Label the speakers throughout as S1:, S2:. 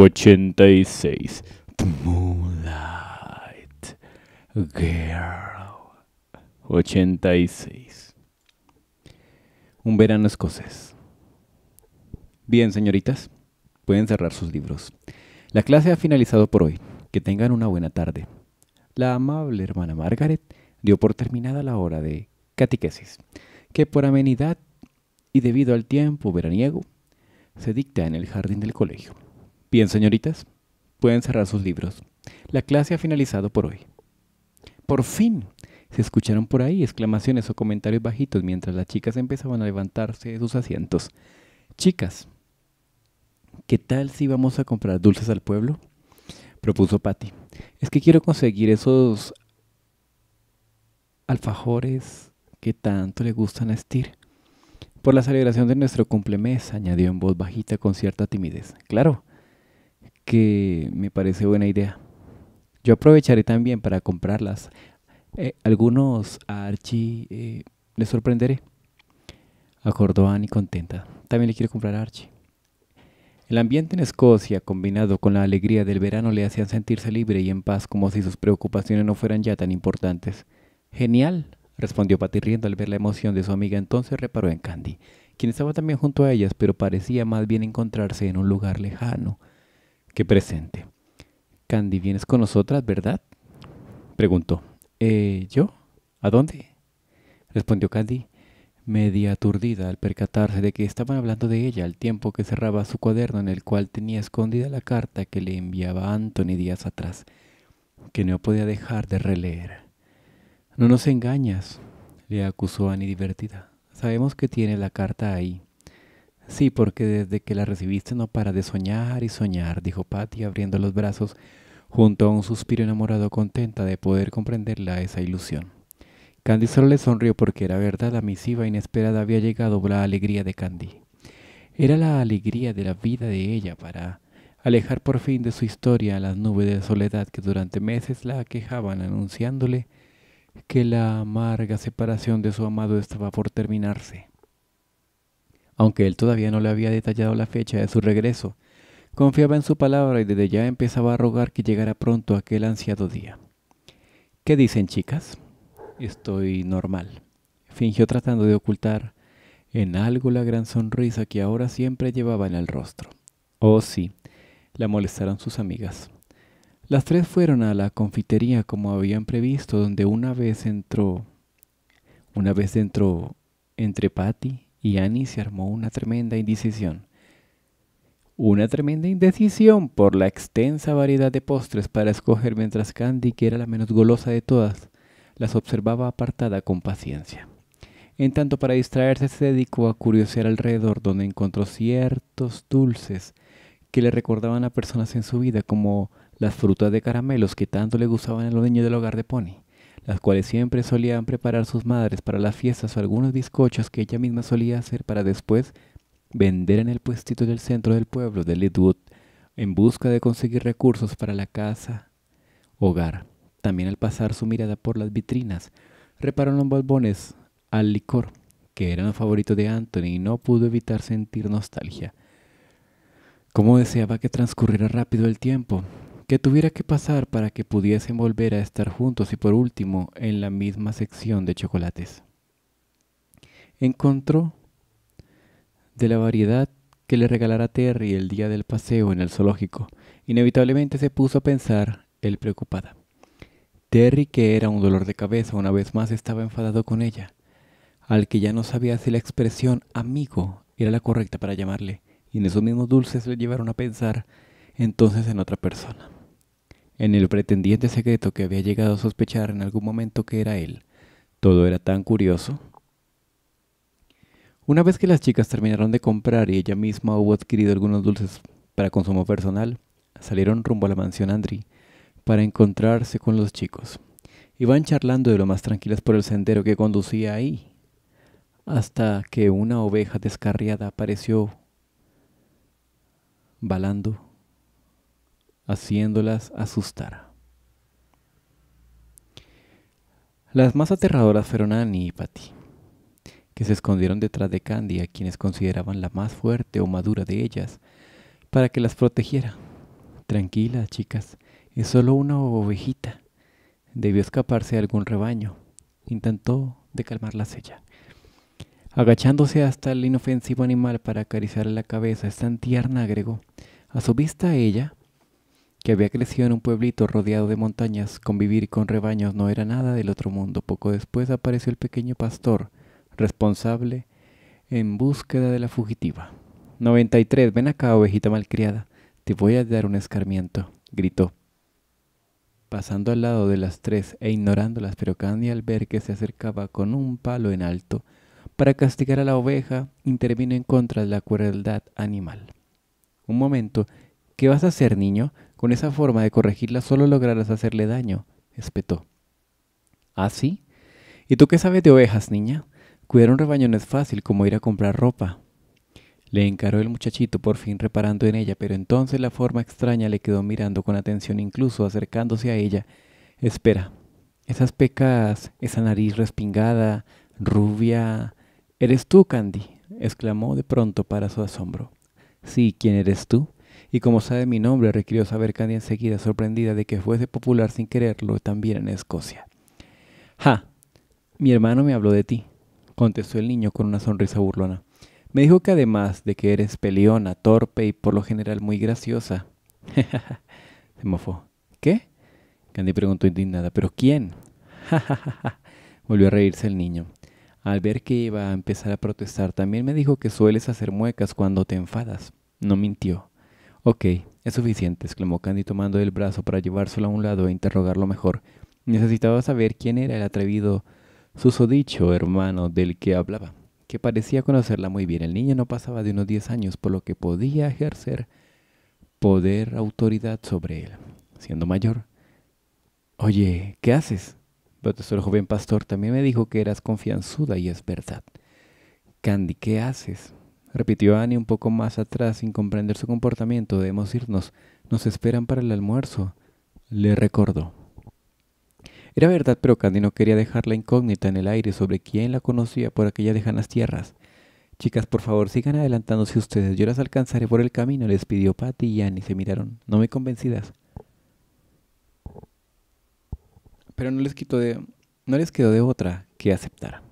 S1: 86. Moonlight Girl. 86. Un verano escocés. Bien, señoritas, pueden cerrar sus libros. La clase ha finalizado por hoy. Que tengan una buena tarde. La amable hermana Margaret dio por terminada la hora de catequesis, que por amenidad y debido al tiempo veraniego se dicta en el jardín del colegio. Bien, señoritas, pueden cerrar sus libros. La clase ha finalizado por hoy. Por fin. Se escucharon por ahí exclamaciones o comentarios bajitos mientras las chicas empezaban a levantarse de sus asientos. Chicas, ¿qué tal si vamos a comprar dulces al pueblo? propuso Patty. Es que quiero conseguir esos alfajores que tanto le gustan a Por la celebración de nuestro cumplemes, añadió en voz bajita con cierta timidez. Claro, que me parece buena idea. Yo aprovecharé también para comprarlas. Eh, algunos a Archie eh, le sorprenderé. Acordó Annie contenta. También le quiero comprar a Archie. El ambiente en Escocia, combinado con la alegría del verano, le hacían sentirse libre y en paz, como si sus preocupaciones no fueran ya tan importantes. Genial, respondió Patty riendo al ver la emoción de su amiga. Entonces reparó en Candy, quien estaba también junto a ellas, pero parecía más bien encontrarse en un lugar lejano que presente. Candy, ¿vienes con nosotras, verdad? Preguntó. ¿Eh, ¿Yo? ¿A dónde? Respondió Candy, media aturdida al percatarse de que estaban hablando de ella al tiempo que cerraba su cuaderno en el cual tenía escondida la carta que le enviaba Anthony días atrás, que no podía dejar de releer. No nos engañas, le acusó Annie divertida. Sabemos que tiene la carta ahí. Sí, porque desde que la recibiste no para de soñar y soñar, dijo Patty abriendo los brazos junto a un suspiro enamorado contenta de poder comprenderla esa ilusión. Candy solo le sonrió porque era verdad, la misiva inesperada había llegado la alegría de Candy. Era la alegría de la vida de ella para alejar por fin de su historia las nubes de soledad que durante meses la aquejaban anunciándole que la amarga separación de su amado estaba por terminarse aunque él todavía no le había detallado la fecha de su regreso. Confiaba en su palabra y desde ya empezaba a rogar que llegara pronto aquel ansiado día. ¿Qué dicen, chicas? Estoy normal. Fingió tratando de ocultar en algo la gran sonrisa que ahora siempre llevaba en el rostro. Oh, sí, la molestaron sus amigas. Las tres fueron a la confitería como habían previsto, donde una vez entró, una vez entró entre Patty y Annie se armó una tremenda indecisión. Una tremenda indecisión por la extensa variedad de postres para escoger mientras Candy, que era la menos golosa de todas, las observaba apartada con paciencia. En tanto para distraerse se dedicó a curiosear alrededor donde encontró ciertos dulces que le recordaban a personas en su vida como las frutas de caramelos que tanto le gustaban a los niños del hogar de Pony las cuales siempre solían preparar sus madres para las fiestas o algunos bizcochos que ella misma solía hacer para después vender en el puestito del centro del pueblo de Lidwood en busca de conseguir recursos para la casa hogar. También al pasar su mirada por las vitrinas, reparó en los balbones al licor, que era un favorito de Anthony y no pudo evitar sentir nostalgia. Cómo deseaba que transcurriera rápido el tiempo, que tuviera que pasar para que pudiesen volver a estar juntos y por último en la misma sección de chocolates. Encontró de la variedad que le regalara Terry el día del paseo en el zoológico. Inevitablemente se puso a pensar, él preocupada. Terry, que era un dolor de cabeza, una vez más estaba enfadado con ella, al que ya no sabía si la expresión amigo era la correcta para llamarle, y en esos mismos dulces le llevaron a pensar entonces en otra persona en el pretendiente secreto que había llegado a sospechar en algún momento que era él. Todo era tan curioso. Una vez que las chicas terminaron de comprar y ella misma hubo adquirido algunos dulces para consumo personal, salieron rumbo a la mansión Andri para encontrarse con los chicos. Iban charlando de lo más tranquilas por el sendero que conducía ahí, hasta que una oveja descarriada apareció balando haciéndolas asustar. Las más aterradoras fueron Annie y Patty, que se escondieron detrás de Candy, a quienes consideraban la más fuerte o madura de ellas, para que las protegiera. Tranquila, chicas, es solo una ovejita. Debió escaparse de algún rebaño. Intentó de calmarlas ella. Agachándose hasta el inofensivo animal para acariciarle la cabeza, es tan tierna, agregó. A su vista ella que había crecido en un pueblito rodeado de montañas, convivir con rebaños no era nada del otro mundo. Poco después apareció el pequeño pastor, responsable, en búsqueda de la fugitiva. 93. Ven acá, ovejita malcriada. Te voy a dar un escarmiento, gritó, pasando al lado de las tres e ignorándolas, pero Candy al ver que se acercaba con un palo en alto para castigar a la oveja, intervino en contra de la crueldad animal. Un momento, ¿qué vas a hacer, niño? Con esa forma de corregirla solo lograrás hacerle daño, espetó. ¿Ah, sí? ¿Y tú qué sabes de ovejas, niña? Cuidar un rebaño no es fácil como ir a comprar ropa. Le encaró el muchachito, por fin reparando en ella, pero entonces la forma extraña le quedó mirando con atención, incluso acercándose a ella. Espera, esas pecas, esa nariz respingada, rubia. ¿Eres tú, Candy? exclamó de pronto para su asombro. Sí, ¿quién eres tú? Y como sabe mi nombre, requirió saber Candy enseguida, sorprendida de que fuese popular sin quererlo también en Escocia. Ja, mi hermano me habló de ti, contestó el niño con una sonrisa burlona. Me dijo que además de que eres peleona, torpe y por lo general muy graciosa. Se mofó. ¿Qué? Candy preguntó indignada. ¿Pero quién? Volvió a reírse el niño. Al ver que iba a empezar a protestar, también me dijo que sueles hacer muecas cuando te enfadas. No mintió. Ok, es suficiente, exclamó Candy tomando el brazo para llevárselo a un lado e interrogarlo mejor. Necesitaba saber quién era el atrevido susodicho hermano del que hablaba, que parecía conocerla muy bien. El niño no pasaba de unos diez años, por lo que podía ejercer poder, autoridad sobre él, siendo mayor. Oye, ¿qué haces? Protestó el joven pastor. También me dijo que eras confianzuda y es verdad. Candy, ¿qué haces? repitió Annie un poco más atrás sin comprender su comportamiento. Debemos irnos. Nos esperan para el almuerzo. Le recordó. Era verdad, pero Candy no quería dejar la incógnita en el aire sobre quién la conocía por aquellas lejanas tierras. Chicas, por favor, sigan adelantándose ustedes. Yo las alcanzaré por el camino, les pidió Patty y Annie. Se miraron, no me convencidas. Pero no les, quitó de, no les quedó de otra que aceptar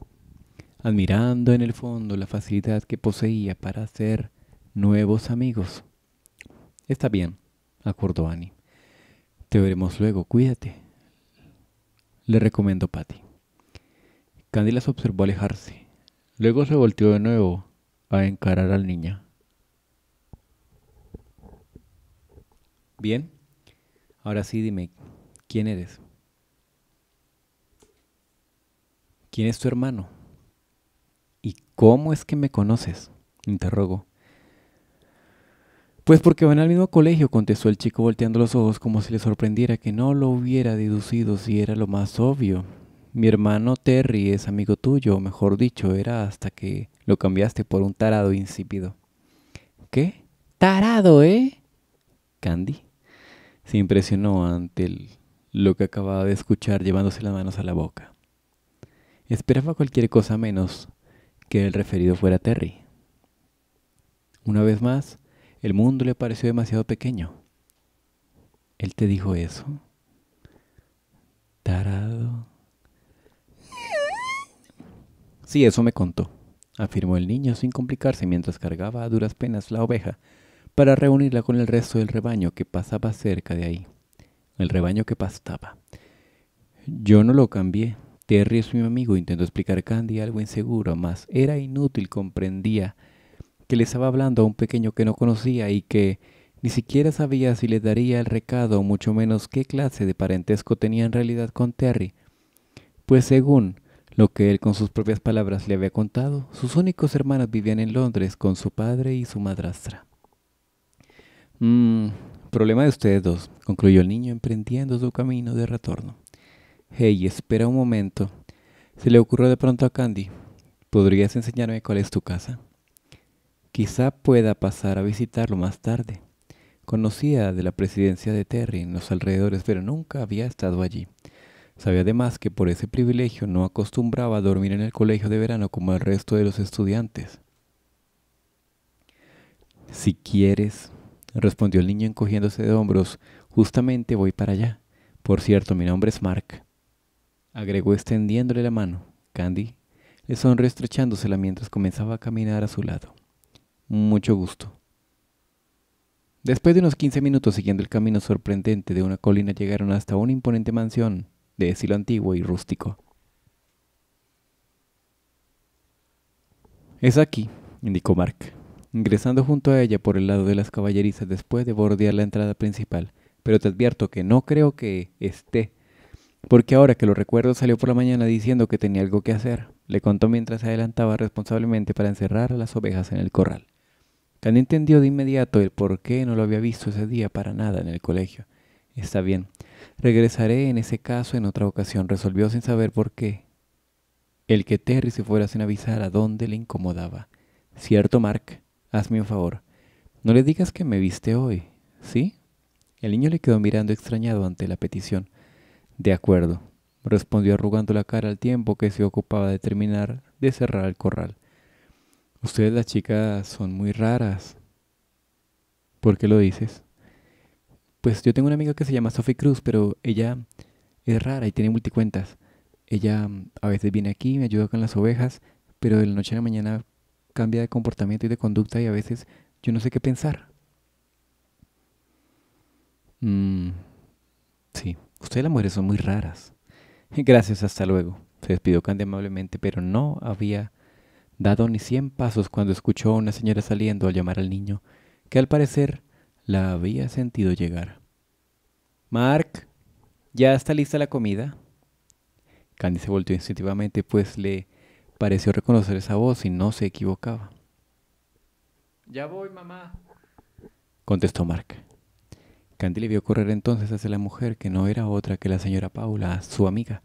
S1: admirando en el fondo la facilidad que poseía para hacer nuevos amigos. Está bien, acordó Annie. Te veremos luego, cuídate. Le recomiendo, Patty. Candy las observó alejarse. Luego se volteó de nuevo a encarar al niño. Bien, ahora sí dime, ¿quién eres? ¿Quién es tu hermano? ¿Cómo es que me conoces? interrogó. Pues porque van al mismo colegio, contestó el chico volteando los ojos como si le sorprendiera que no lo hubiera deducido si era lo más obvio. Mi hermano Terry es amigo tuyo, mejor dicho, era hasta que lo cambiaste por un tarado insípido. ¿Qué? Tarado, ¿eh? Candy se impresionó ante lo que acababa de escuchar llevándose las manos a la boca. Esperaba cualquier cosa menos que el referido fuera Terry. Una vez más, el mundo le pareció demasiado pequeño. Él te dijo eso. Tarado. Sí, eso me contó, afirmó el niño sin complicarse mientras cargaba a duras penas la oveja para reunirla con el resto del rebaño que pasaba cerca de ahí. El rebaño que pastaba. Yo no lo cambié, Terry es mi amigo, intentó explicar a Candy algo inseguro, mas era inútil, comprendía que le estaba hablando a un pequeño que no conocía y que ni siquiera sabía si le daría el recado, mucho menos qué clase de parentesco tenía en realidad con Terry. Pues según lo que él con sus propias palabras le había contado, sus únicos hermanos vivían en Londres con su padre y su madrastra. Mmm, problema de ustedes dos, concluyó el niño emprendiendo su camino de retorno. Hey, espera un momento. Se le ocurrió de pronto a Candy. ¿Podrías enseñarme cuál es tu casa? Quizá pueda pasar a visitarlo más tarde. Conocía de la presidencia de Terry en los alrededores, pero nunca había estado allí. Sabía además que por ese privilegio no acostumbraba a dormir en el colegio de verano como el resto de los estudiantes. Si quieres, respondió el niño encogiéndose de hombros, justamente voy para allá. Por cierto, mi nombre es Mark agregó extendiéndole la mano. Candy le sonrió estrechándosela mientras comenzaba a caminar a su lado. Mucho gusto. Después de unos 15 minutos siguiendo el camino sorprendente de una colina llegaron hasta una imponente mansión de estilo antiguo y rústico. Es aquí, indicó Mark, ingresando junto a ella por el lado de las caballerizas después de bordear la entrada principal, pero te advierto que no creo que esté porque ahora que lo recuerdo salió por la mañana diciendo que tenía algo que hacer, le contó mientras se adelantaba responsablemente para encerrar a las ovejas en el corral. Candy entendió de inmediato el por qué no lo había visto ese día para nada en el colegio. Está bien, regresaré en ese caso en otra ocasión, resolvió sin saber por qué. El que Terry se fuera sin avisar a dónde le incomodaba. Cierto, Mark, hazme un favor. No le digas que me viste hoy, ¿sí? El niño le quedó mirando extrañado ante la petición. De acuerdo, respondió arrugando la cara al tiempo que se ocupaba de terminar de cerrar el corral. Ustedes las chicas son muy raras. ¿Por qué lo dices? Pues yo tengo una amiga que se llama Sophie Cruz, pero ella es rara y tiene multicuentas. Ella mm, a veces viene aquí, me ayuda con las ovejas, pero de la noche a la mañana cambia de comportamiento y de conducta y a veces yo no sé qué pensar. Mm, sí, Ustedes las mujeres son muy raras. Gracias, hasta luego. Se despidió Candy amablemente, pero no había dado ni cien pasos cuando escuchó a una señora saliendo al llamar al niño, que al parecer la había sentido llegar. Mark, ¿ya está lista la comida? Candy se volvió instintivamente, pues le pareció reconocer esa voz y no se equivocaba. Ya voy, mamá, contestó Mark le vio correr entonces hacia la mujer que no era otra que la señora Paula, su amiga,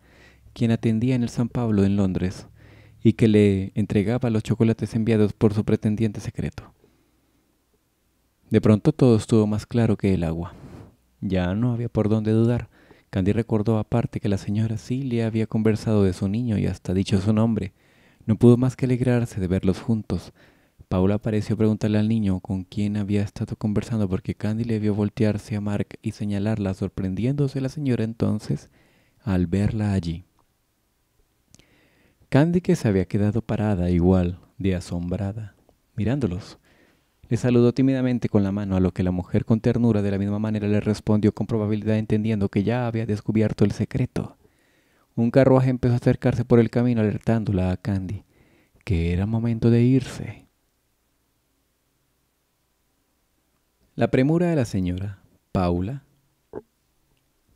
S1: quien atendía en el San Pablo en Londres y que le entregaba los chocolates enviados por su pretendiente secreto. De pronto todo estuvo más claro que el agua. Ya no había por dónde dudar. Candy recordó aparte que la señora sí le había conversado de su niño y hasta dicho su nombre. No pudo más que alegrarse de verlos juntos, Paula pareció preguntarle al niño con quién había estado conversando porque Candy le vio voltearse a Mark y señalarla, sorprendiéndose la señora entonces al verla allí. Candy que se había quedado parada igual de asombrada, mirándolos. Le saludó tímidamente con la mano, a lo que la mujer con ternura de la misma manera le respondió con probabilidad entendiendo que ya había descubierto el secreto. Un carruaje empezó a acercarse por el camino alertándola a Candy, que era momento de irse. La premura de la señora, Paula,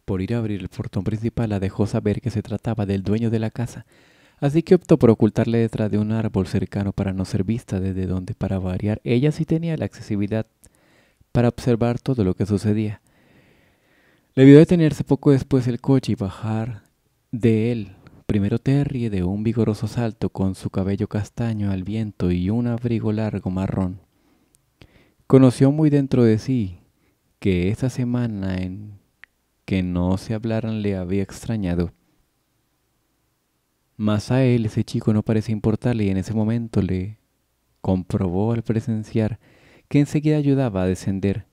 S1: por ir a abrir el portón principal, la dejó saber que se trataba del dueño de la casa, así que optó por ocultarle detrás de un árbol cercano para no ser vista desde donde, para variar, ella sí tenía la accesibilidad para observar todo lo que sucedía. Le vio detenerse poco después el coche y bajar de él. Primero Terry de un vigoroso salto con su cabello castaño al viento y un abrigo largo marrón. Conoció muy dentro de sí que esa semana en que no se hablaran le había extrañado. Mas a él ese chico no parecía importarle y en ese momento le comprobó al presenciar que enseguida ayudaba a descender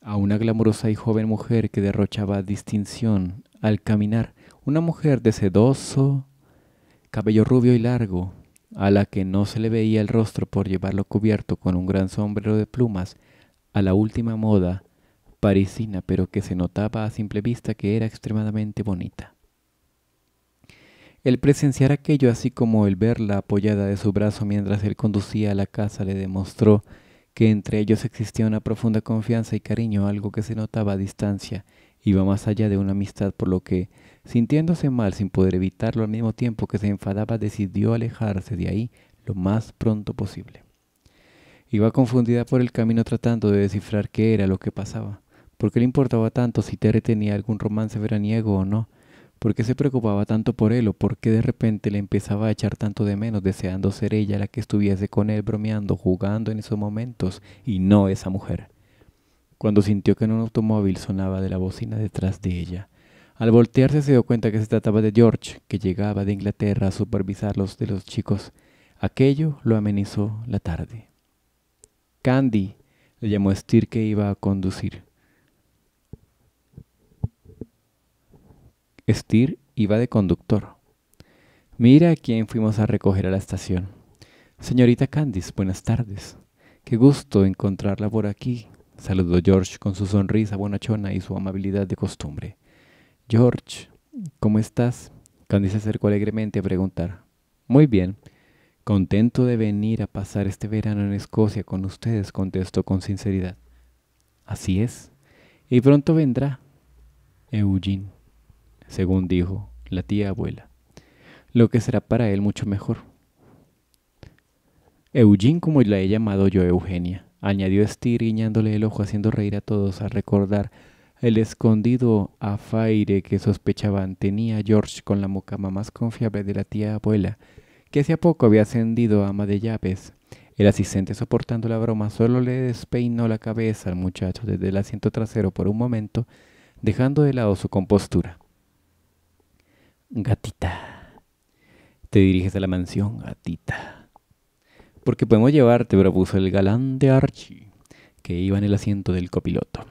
S1: a una glamurosa y joven mujer que derrochaba distinción al caminar, una mujer de sedoso cabello rubio y largo, a la que no se le veía el rostro por llevarlo cubierto con un gran sombrero de plumas, a la última moda parisina, pero que se notaba a simple vista que era extremadamente bonita. El presenciar aquello, así como el verla apoyada de su brazo mientras él conducía a la casa, le demostró que entre ellos existía una profunda confianza y cariño, algo que se notaba a distancia, iba más allá de una amistad, por lo que Sintiéndose mal sin poder evitarlo al mismo tiempo que se enfadaba, decidió alejarse de ahí lo más pronto posible. Iba confundida por el camino tratando de descifrar qué era lo que pasaba. ¿Por qué le importaba tanto si Terry tenía algún romance veraniego o no? ¿Por qué se preocupaba tanto por él o por qué de repente le empezaba a echar tanto de menos deseando ser ella la que estuviese con él bromeando, jugando en esos momentos y no esa mujer? Cuando sintió que en un automóvil sonaba de la bocina detrás de ella, al voltearse se dio cuenta que se trataba de George, que llegaba de Inglaterra a supervisar los de los chicos. Aquello lo amenizó la tarde. Candy, le llamó Stir que iba a conducir. Stir iba de conductor. Mira a quién fuimos a recoger a la estación. Señorita Candice, buenas tardes. Qué gusto encontrarla por aquí, saludó George con su sonrisa bonachona y su amabilidad de costumbre. George, ¿cómo estás? Candice se acercó alegremente a preguntar. Muy bien. Contento de venir a pasar este verano en Escocia con ustedes, contestó con sinceridad. Así es. Y pronto vendrá. Eugene, según dijo la tía abuela. Lo que será para él mucho mejor. Eugene, como la he llamado yo Eugenia, añadió Estir guiñándole el ojo haciendo reír a todos al recordar el escondido afaire que sospechaban tenía George con la mucama más confiable de la tía abuela, que hacía poco había ascendido a ama de llaves. El asistente soportando la broma solo le despeinó la cabeza al muchacho desde el asiento trasero por un momento, dejando de lado su compostura. Gatita, te diriges a la mansión, gatita. Porque podemos llevarte, propuso el galán de Archie, que iba en el asiento del copiloto.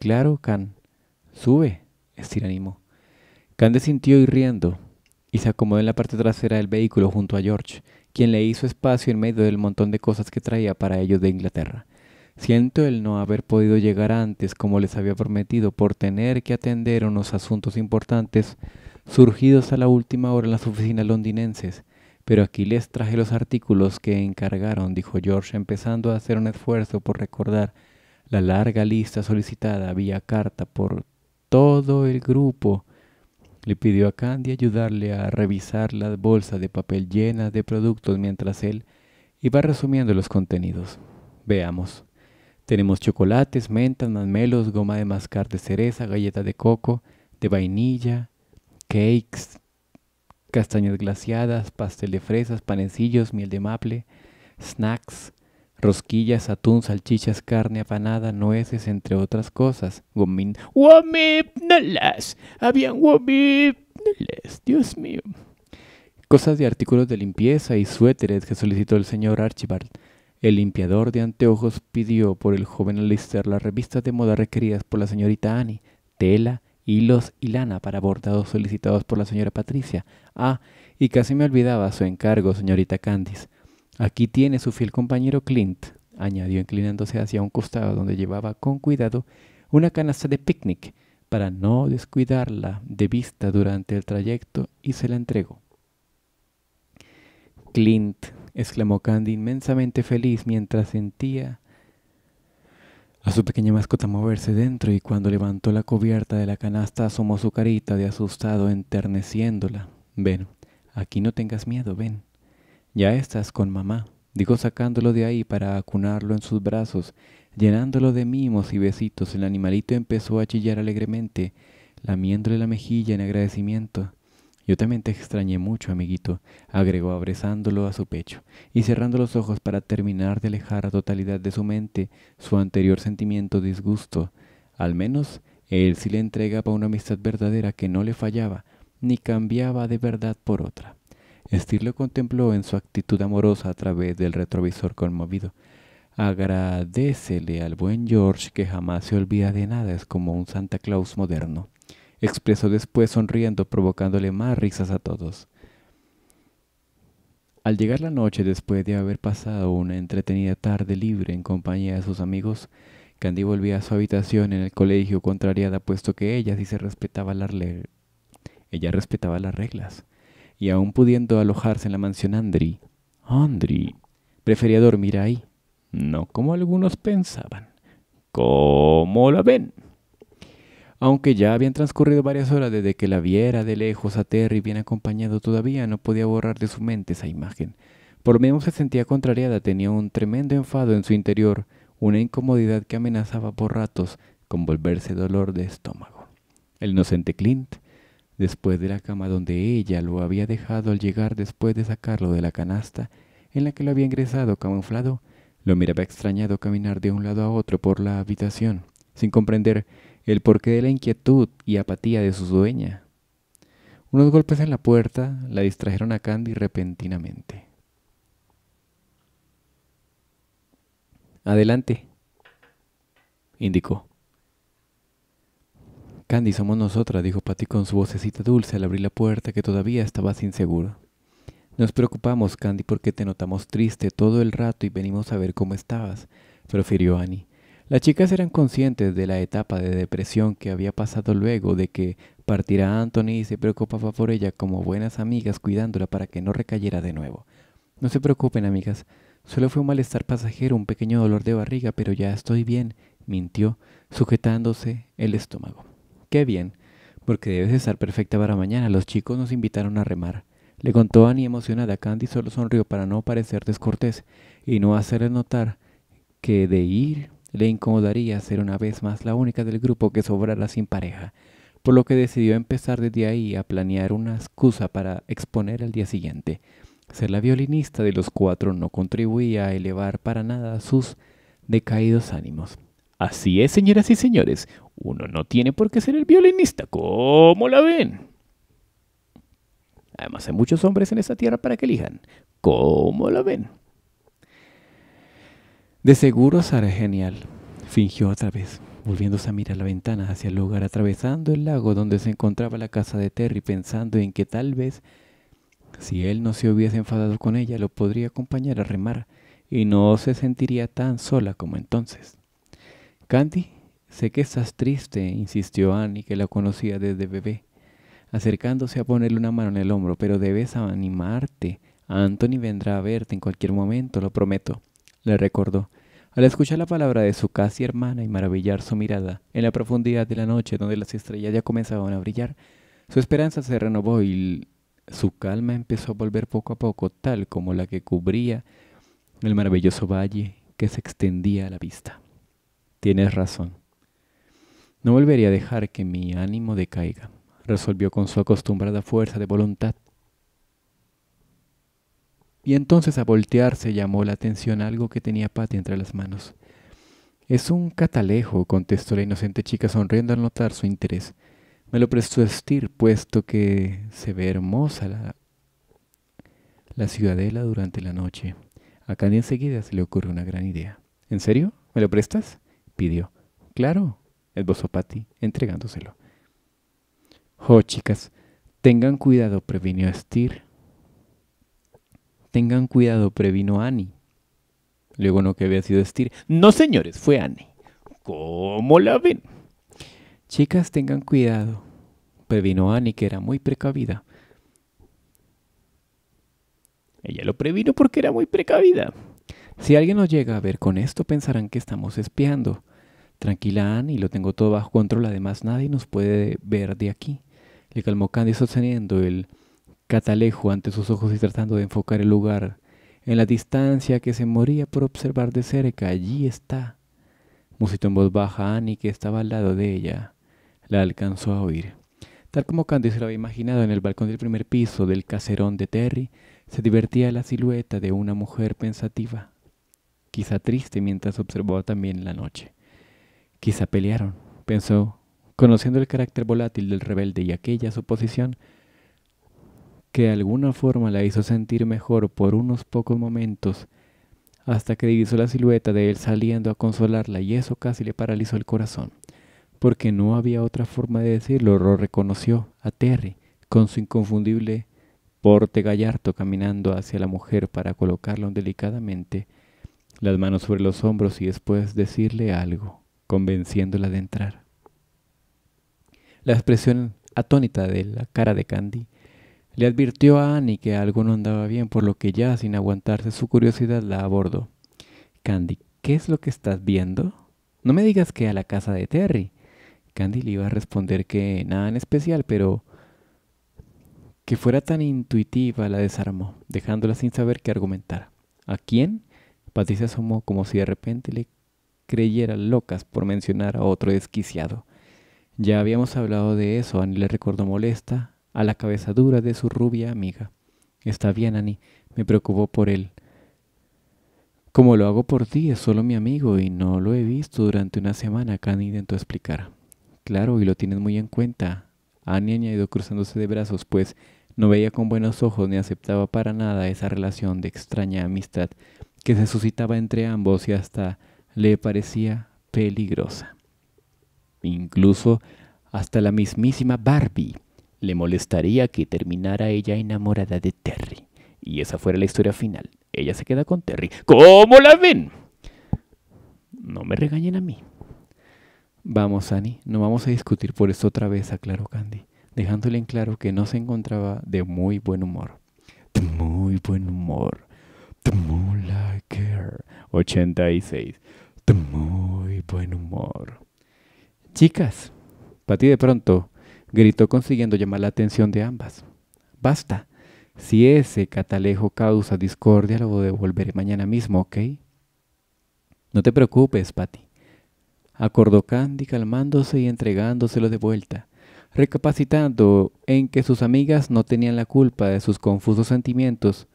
S1: Claro, Can. Sube, estiranimó. Can desintió y riendo, y se acomodó en la parte trasera del vehículo junto a George, quien le hizo espacio en medio del montón de cosas que traía para ellos de Inglaterra. Siento el no haber podido llegar antes como les había prometido por tener que atender unos asuntos importantes surgidos a la última hora en las oficinas londinenses, pero aquí les traje los artículos que encargaron, dijo George, empezando a hacer un esfuerzo por recordar la larga lista solicitada vía carta por todo el grupo, le pidió a Candy ayudarle a revisar la bolsa de papel llena de productos mientras él iba resumiendo los contenidos. Veamos. Tenemos chocolates, mentas, manmelos, goma de mascar de cereza, galleta de coco, de vainilla, cakes, castañas glaciadas, pastel de fresas, panecillos, miel de maple, snacks, rosquillas, atún, salchichas, carne apanada, nueces, entre otras cosas. Gomin. ¡Womipnalas! ¡Habían nalas! habían nalas, dios mío! Cosas de artículos de limpieza y suéteres que solicitó el señor Archibald. El limpiador de anteojos pidió por el joven Alistair las revistas de moda requeridas por la señorita Annie. Tela, hilos y lana para bordados solicitados por la señora Patricia. Ah, y casi me olvidaba su encargo, señorita Candice Aquí tiene su fiel compañero Clint, añadió inclinándose hacia un costado donde llevaba con cuidado una canasta de picnic para no descuidarla de vista durante el trayecto y se la entregó. Clint, exclamó Candy inmensamente feliz mientras sentía a su pequeña mascota moverse dentro y cuando levantó la cubierta de la canasta asomó su carita de asustado enterneciéndola. Ven, aquí no tengas miedo, ven. Ya estás con mamá, dijo sacándolo de ahí para acunarlo en sus brazos, llenándolo de mimos y besitos. El animalito empezó a chillar alegremente, lamiéndole la mejilla en agradecimiento. Yo también te extrañé mucho, amiguito, agregó abrazándolo a su pecho y cerrando los ojos para terminar de alejar a totalidad de su mente su anterior sentimiento de disgusto. Al menos él sí le entregaba una amistad verdadera que no le fallaba, ni cambiaba de verdad por otra. Steele lo contempló en su actitud amorosa a través del retrovisor conmovido. Agradecele al buen George que jamás se olvida de nada, es como un Santa Claus moderno. Expresó después sonriendo, provocándole más risas a todos. Al llegar la noche, después de haber pasado una entretenida tarde libre en compañía de sus amigos, Candy volvía a su habitación en el colegio contrariada puesto que ella sí se respetaba las ella respetaba las reglas y aún pudiendo alojarse en la mansión Andri, Andri prefería dormir ahí, no como algunos pensaban. ¿Cómo la ven? Aunque ya habían transcurrido varias horas desde que la viera de lejos a Terry bien acompañado, todavía no podía borrar de su mente esa imagen. Por lo menos se sentía contrariada, tenía un tremendo enfado en su interior, una incomodidad que amenazaba por ratos con volverse dolor de estómago. El inocente Clint después de la cama donde ella lo había dejado al llegar después de sacarlo de la canasta en la que lo había ingresado camuflado, lo miraba extrañado caminar de un lado a otro por la habitación, sin comprender el porqué de la inquietud y apatía de su dueña. Unos golpes en la puerta la distrajeron a Candy repentinamente. Adelante, indicó. Candy, somos nosotras, dijo Patty con su vocecita dulce al abrir la puerta que todavía sin seguro. Nos preocupamos, Candy, porque te notamos triste todo el rato y venimos a ver cómo estabas, profirió Annie. Las chicas eran conscientes de la etapa de depresión que había pasado luego de que partiera Anthony y se preocupaba por ella como buenas amigas cuidándola para que no recayera de nuevo. No se preocupen, amigas. Solo fue un malestar pasajero, un pequeño dolor de barriga, pero ya estoy bien, mintió, sujetándose el estómago. Qué bien, porque debes estar perfecta para mañana. Los chicos nos invitaron a remar. Le contó Annie emocionada. Candy solo sonrió para no parecer descortés y no hacerle notar que de ir le incomodaría ser una vez más la única del grupo que sobrara sin pareja, por lo que decidió empezar desde ahí a planear una excusa para exponer al día siguiente. Ser la violinista de los cuatro no contribuía a elevar para nada sus decaídos ánimos. Así es, señoras y señores, uno no tiene por qué ser el violinista, ¿cómo la ven? Además hay muchos hombres en esta tierra para que elijan, ¿cómo la ven? De seguro será genial, fingió otra vez, volviéndose a mirar la ventana hacia el lugar, atravesando el lago donde se encontraba la casa de Terry, pensando en que tal vez, si él no se hubiese enfadado con ella, lo podría acompañar a remar y no se sentiría tan sola como entonces. Candy Sé que estás triste, insistió Annie, que la conocía desde bebé, acercándose a ponerle una mano en el hombro, pero debes animarte. Anthony vendrá a verte en cualquier momento, lo prometo, le recordó. Al escuchar la palabra de su casi hermana y maravillar su mirada, en la profundidad de la noche donde las estrellas ya comenzaban a brillar, su esperanza se renovó y su calma empezó a volver poco a poco, tal como la que cubría el maravilloso valle que se extendía a la vista. Tienes razón, no volvería a dejar que mi ánimo decaiga, resolvió con su acostumbrada fuerza de voluntad. Y entonces a voltearse llamó la atención algo que tenía Patty entre las manos. Es un catalejo, contestó la inocente chica sonriendo al notar su interés. Me lo prestó Estir, puesto que se ve hermosa la, la ciudadela durante la noche. A Candy enseguida se le ocurre una gran idea. ¿En serio? ¿Me lo prestas? pidió. Claro, esbozó pati... entregándoselo. Oh, chicas, tengan cuidado, previno Estir. Tengan cuidado, previno Annie. Luego no que había sido Estir. No, señores, fue Annie. ¿Cómo la ven? Chicas, tengan cuidado, previno Annie, que era muy precavida. Ella lo previno porque era muy precavida. Si alguien nos llega a ver con esto, pensarán que estamos espiando. Tranquila, Annie, lo tengo todo bajo control. Además, nadie nos puede ver de aquí. Le calmó Candy sosteniendo el catalejo ante sus ojos y tratando de enfocar el lugar. En la distancia que se moría por observar de cerca, allí está. Musitó en voz baja Annie, que estaba al lado de ella. La alcanzó a oír. Tal como Candy se lo había imaginado en el balcón del primer piso del caserón de Terry, se divertía la silueta de una mujer pensativa, quizá triste mientras observaba también la noche. Quizá pelearon, pensó, conociendo el carácter volátil del rebelde y aquella suposición que de alguna forma la hizo sentir mejor por unos pocos momentos, hasta que divisó la silueta de él saliendo a consolarla y eso casi le paralizó el corazón, porque no había otra forma de decirlo, lo reconoció a Terry con su inconfundible porte gallardo caminando hacia la mujer para colocarlo delicadamente las manos sobre los hombros y después decirle algo convenciéndola de entrar. La expresión atónita de la cara de Candy le advirtió a Annie que algo no andaba bien, por lo que ya sin aguantarse su curiosidad la abordó. Candy, ¿qué es lo que estás viendo? No me digas que a la casa de Terry. Candy le iba a responder que nada en especial, pero que fuera tan intuitiva la desarmó, dejándola sin saber qué argumentar. ¿A quién? Patricia asomó como si de repente le creyera locas por mencionar a otro desquiciado. Ya habíamos hablado de eso, Annie le recordó molesta a la cabeza dura de su rubia amiga. Está bien, Annie, me preocupó por él. Como lo hago por ti, es solo mi amigo y no lo he visto durante una semana, Cani intentó explicar. Claro, y lo tienes muy en cuenta. Annie añadió cruzándose de brazos, pues no veía con buenos ojos ni aceptaba para nada esa relación de extraña amistad que se suscitaba entre ambos y hasta le parecía peligrosa. Incluso hasta la mismísima Barbie le molestaría que terminara ella enamorada de Terry. Y esa fuera la historia final. Ella se queda con Terry. ¿Cómo la ven? No me regañen a mí. Vamos, Annie, no vamos a discutir por esto otra vez, aclaró Candy, dejándole en claro que no se encontraba de muy buen humor. muy buen humor. The Moonlight Care 86 muy buen humor. Chicas, Patty de pronto gritó consiguiendo llamar la atención de ambas. Basta. Si ese catalejo causa discordia, lo devolveré mañana mismo, ¿ok? No te preocupes, Patty. Acordó Candy calmándose y entregándoselo de vuelta, recapacitando en que sus amigas no tenían la culpa de sus confusos sentimientos.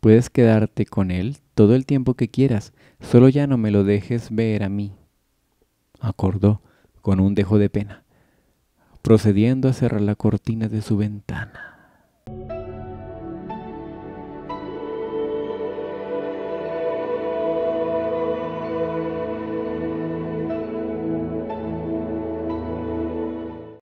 S1: Puedes quedarte con él todo el tiempo que quieras, Solo ya no me lo dejes ver a mí, acordó con un dejo de pena, procediendo a cerrar la cortina de su ventana.